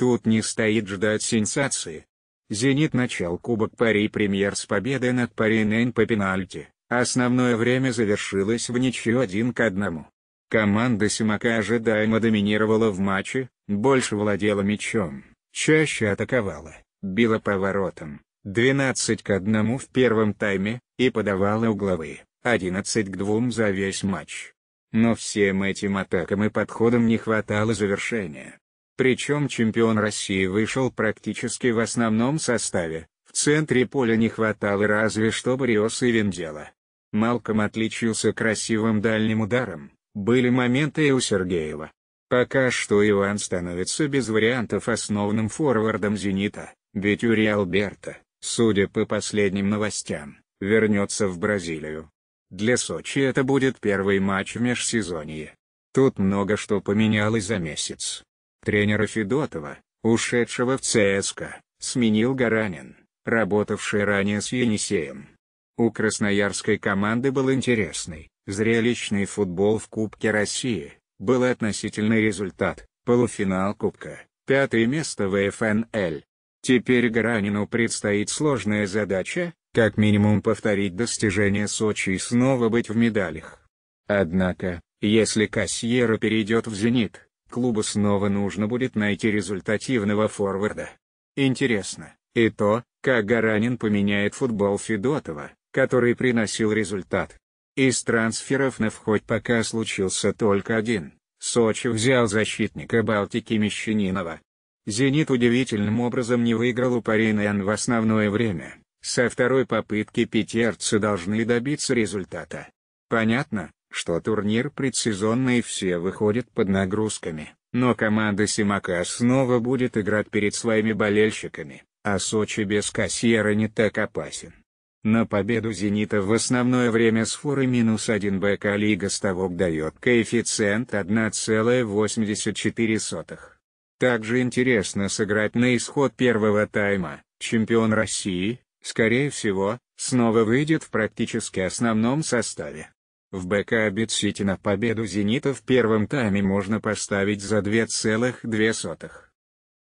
Тут не стоит ждать сенсации. «Зенит» начал Кубок Пари премьер с победой над Пари Нейн по пенальти, основное время завершилось в ничью 1 к одному. Команда Симака ожидаемо доминировала в матче, больше владела мячом, чаще атаковала, била по воротам, 12 к 1 в первом тайме, и подавала угловые, 11 к 2 за весь матч. Но всем этим атакам и подходам не хватало завершения. Причем чемпион России вышел практически в основном составе, в центре поля не хватало разве что Бариоса и Вендела. Малком отличился красивым дальним ударом, были моменты и у Сергеева. Пока что Иван становится без вариантов основным форвардом «Зенита», ведь Юрий Алберта, судя по последним новостям, вернется в Бразилию. Для Сочи это будет первый матч в межсезонье. Тут много что поменялось за месяц. Тренера Федотова, ушедшего в ЦСКА, сменил Гаранин, работавший ранее с Енисеем. У красноярской команды был интересный, зрелищный футбол в Кубке России, был относительный результат, полуфинал Кубка, пятое место в ФНЛ. Теперь Гаранину предстоит сложная задача, как минимум повторить достижение Сочи и снова быть в медалях. Однако, если Кассиера перейдет в «Зенит», клубу снова нужно будет найти результативного форварда. Интересно, и то, как Гаранин поменяет футбол Федотова, который приносил результат. Из трансферов на вход пока случился только один. Сочи взял защитника Балтики Мещанинова. «Зенит» удивительным образом не выиграл у Паринен в основное время. Со второй попытки пятерцы должны добиться результата. Понятно, что турнир предсезонный все выходят под нагрузками, но команда Симака снова будет играть перед своими болельщиками, а Сочи без кассиера не так опасен. На победу «Зенита» в основное время с форы минус 1 БК Лига Ставок дает коэффициент 1,84. Также интересно сыграть на исход первого тайма, чемпион России, скорее всего, снова выйдет в практически основном составе. В БК Абит-Сити на победу «Зенита» в первом тайме можно поставить за 2,2.